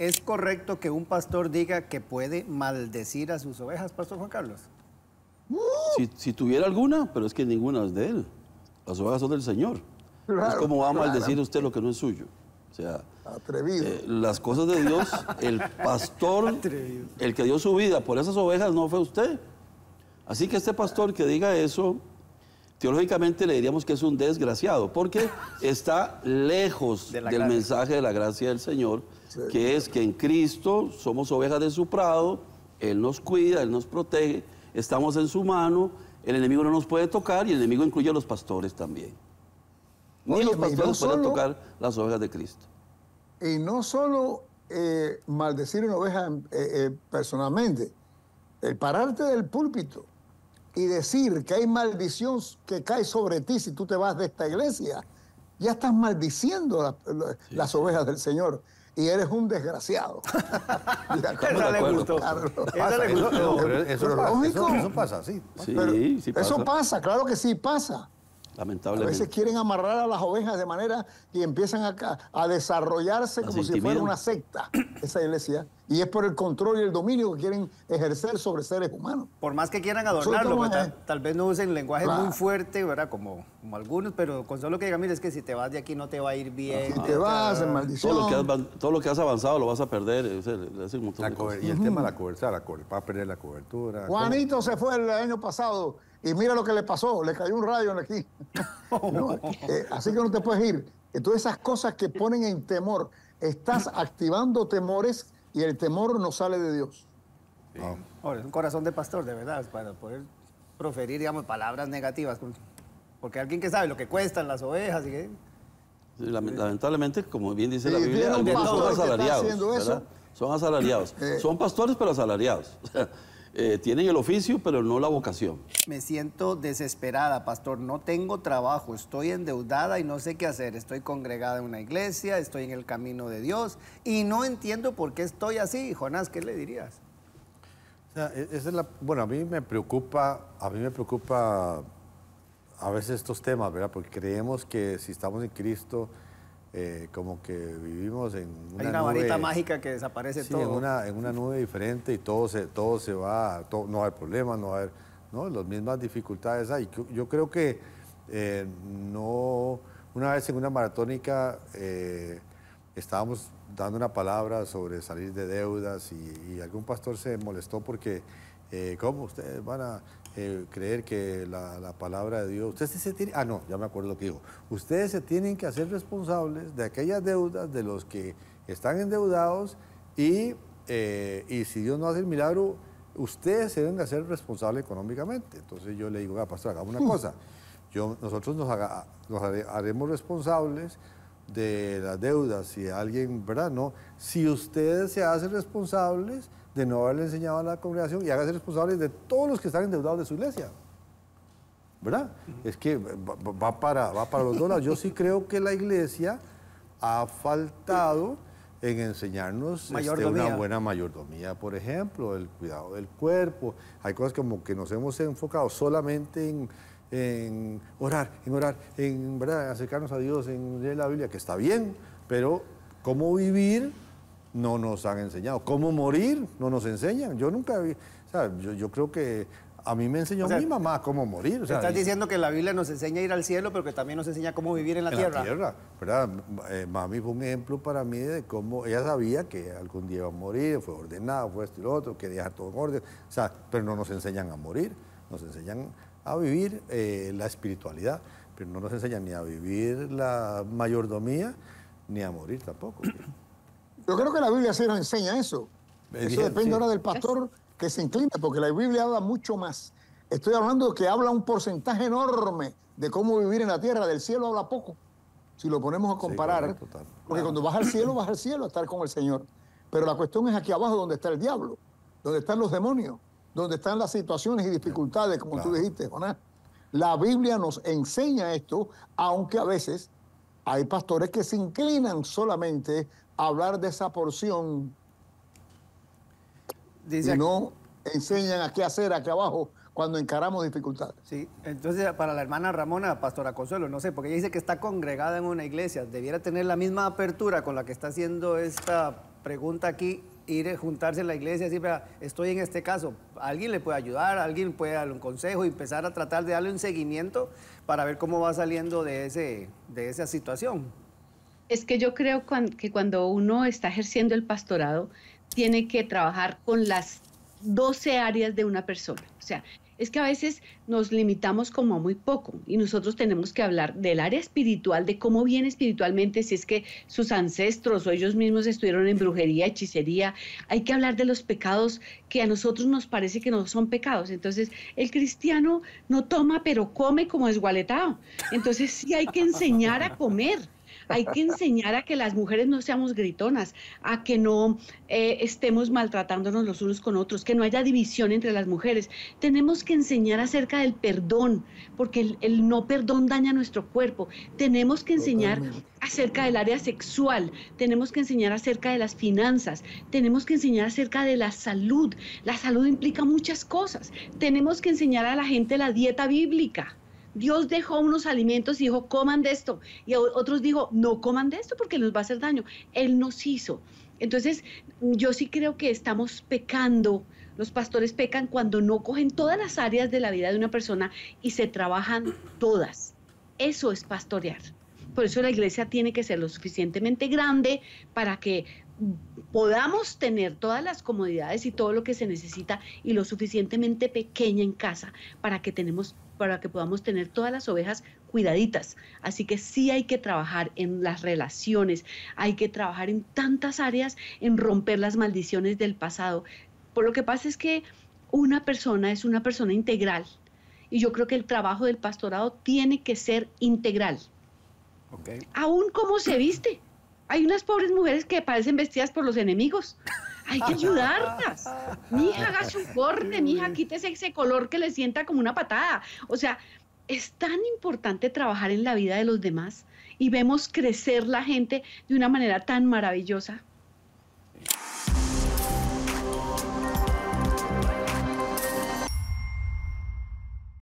¿Es correcto que un pastor diga que puede maldecir a sus ovejas, Pastor Juan Carlos? Si, tuviera alguna, pero es que ninguna es de él. Las ovejas son del Señor. es como va a maldecir usted lo que no es suyo. O sea, Atrevido. Eh, las cosas de Dios, el pastor, el que dio su vida por esas ovejas no fue usted. Así que este pastor que diga eso, teológicamente le diríamos que es un desgraciado, porque está lejos del mensaje de la gracia del Señor, que es que en Cristo somos ovejas de su prado, Él nos cuida, Él nos protege, estamos en su mano, el enemigo no nos puede tocar y el enemigo incluye a los pastores también. Ni los pastores pueden tocar las ovejas de Cristo. Y no solo eh, maldecir una oveja eh, eh, personalmente, el pararte del púlpito y decir que hay maldición que cae sobre ti si tú te vas de esta iglesia, ya estás maldiciendo las ovejas del Señor y eres un desgraciado. Eso, pasa, sí. Eso pasa, claro que sí pasa. A veces quieren amarrar a las ovejas de manera y empiezan a, a desarrollarse como si fuera una secta, esa iglesia. Y es por el control y el dominio que quieren ejercer sobre seres humanos. Por más que quieran adornarlo, pues, tal, vez no usen lenguaje muy fuerte, ¿verdad? Como, algunos, pero con solo que digan, mire, es que si te vas de aquí no te va a ir bien. Si te vas, en maldición. Todo lo, que has, avanzado lo vas a perder. y el tema de la cobertura, va a perder la cobertura. Juanito se fue el año pasado y mira lo que le pasó, le cayó un radio en aquí. Oh, eh, así que no te puedes ir. Entonces esas cosas que ponen en temor, estás activando temores y el temor no sale de Dios. Oh. un corazón de pastor, de verdad, para poder proferir, digamos, palabras negativas. Porque alguien que sabe lo que cuestan las ovejas y que... Lamentablemente, como bien dice la Biblia, son asalariados. Son eh. asalariados. Son pastores, pero asalariados. Eh, tienen el oficio, pero no la vocación. Me siento desesperada, pastor. No tengo trabajo, estoy endeudada y no sé qué hacer. Estoy congregada en una iglesia, estoy en el camino de Dios y no entiendo por qué estoy así. Jonás, ¿qué le dirías? E-, bueno, a mí me preocupa, a mí me preocupa a veces estos temas, ¿verdad? Porque creemos que si estamos en Cristo eh, como que vivimos en una nube, varita mágica que desaparece todo. En una, en una nube diferente y todo se, todo se va, todo, no hay problemas, no hay ¿no? las mismas dificultades hay. Yo creo que eh, no, una vez en una maratónica eh, estábamos dando una palabra sobre salir de deudas y algún pastor se molestó porque eh, ¿cómo ustedes van a eh, creer que la, palabra de Dios, ustedes se tienen, ah no, ya me acuerdo lo que dijo, ustedes se tienen que hacer responsables de aquellas deudas de los que están endeudados y, eh, y si Dios no hace el milagro, ustedes se deben de hacer responsables económicamente. Entonces yo le digo, pastor, hagamos una mm. cosa, yo, nosotros nos, nos haremos responsables de las deudas, si alguien, ¿verdad? No, si ustedes se hacen responsables, de no haberle enseñado a la congregación y hágase responsables de todos los que están endeudados de su iglesia. ¿Verdad? Es que va para, va para los dólares. Yo sí creo que la iglesia ha faltado en enseñarnos este, una buena mayordomía, por ejemplo, el cuidado del cuerpo. Hay cosas como que nos hemos enfocado solamente en, en orar, en orar, en acercarnos a Dios, en leer la Biblia, que está bien, pero cómo vivir no nos han enseñado. ¿Cómo morir? No nos enseñan. Yo nunca, o sea, yo, creo que a mí me enseñó mi mamá cómo morir. estás diciendo que la Biblia nos enseña a ir al cielo, pero que también nos enseña cómo vivir en la en tierra. La tierra, ¿verdad? Eh, mami fue un ejemplo para mí de cómo ella sabía que algún día iba a morir, fue ordenado, fue esto y lo otro, que dejar todo en orden. O sea, pero no nos enseñan a morir, nos enseñan a vivir eh, la espiritualidad, pero no nos enseñan ni a vivir la mayordomía, ni a morir tampoco. Yo creo que la Biblia sí nos enseña eso. eso depende ahora del pastor que se inclina, porque la Biblia habla mucho más. Estoy hablando de que habla un porcentaje enorme de cómo vivir en la tierra, del cielo habla poco. Si lo ponemos a comparar, porque cuando vas al cielo, vas al cielo a estar con el Señor. Pero la cuestión es aquí abajo donde está el diablo, donde están los demonios, donde están las situaciones y dificultades, como tú dijiste, Jonás. La Biblia nos enseña esto, aunque a veces hay pastores que se inclinan solamente hablar de esa porción Dice no enseñan a qué hacer aquí abajo cuando encaramos dificultades. Sí, entonces para la hermana Ramona, pastora Consuelo, no sé, porque ella dice que está congregada en una iglesia, debiera tener la misma apertura con la que está haciendo esta pregunta aquí, ir a juntarse en la iglesia, decir, estoy en este caso, alguien le puede ayudar, alguien puede darle un consejo y empezar a tratar de darle un seguimiento para ver cómo va saliendo de, ese, de esa situación. Es que yo creo que cuando uno está ejerciendo el pastorado, tiene que trabajar con las 12 áreas de una persona. O sea, es que a veces nos limitamos como a muy poco y nosotros tenemos que hablar del área espiritual, de cómo viene espiritualmente, si es que sus ancestros o ellos mismos estuvieron en brujería, hechicería. Hay que hablar de los pecados que a nosotros nos parece que no son pecados. Entonces, el cristiano no toma, pero come como es gualetado. Entonces, sí hay que enseñar a comer hay que enseñar a que las mujeres no seamos gritonas, a que no eh, estemos maltratándonos los unos con otros, que no haya división entre las mujeres. Tenemos que enseñar acerca del perdón, porque el, no perdón daña nuestro cuerpo. Tenemos que enseñar acerca del área sexual, tenemos que enseñar acerca de las finanzas, tenemos que enseñar acerca de la salud. La salud implica muchas cosas. Tenemos que enseñar a la gente la dieta bíblica. Dios dejó unos alimentos y dijo, coman de esto. Y otros dijo, no coman de esto porque nos va a hacer daño. Él nos hizo. Entonces, yo sí creo que estamos pecando. Los pastores pecan cuando no cogen todas las áreas de la vida de una persona y se trabajan todas. Eso es pastorear. Por eso la iglesia tiene que ser lo suficientemente grande para que podamos tener todas las comodidades y todo lo que se necesita y lo suficientemente pequeña en casa para que tenemos para que podamos tener todas las ovejas cuidaditas. Así que sí hay que trabajar en las relaciones, hay que trabajar en tantas áreas, en romper las maldiciones del pasado. Por lo que pasa es que una persona es una persona integral y yo creo que el trabajo del pastorado tiene que ser integral. Okay. Aún como se viste. Hay unas pobres mujeres que parecen vestidas por los enemigos hay que ayudarlas. hija, haga su corte, hija, quítese ese color que le sienta como una patada. O sea, es tan importante trabajar en la vida de los demás y vemos crecer la gente de una manera tan maravillosa.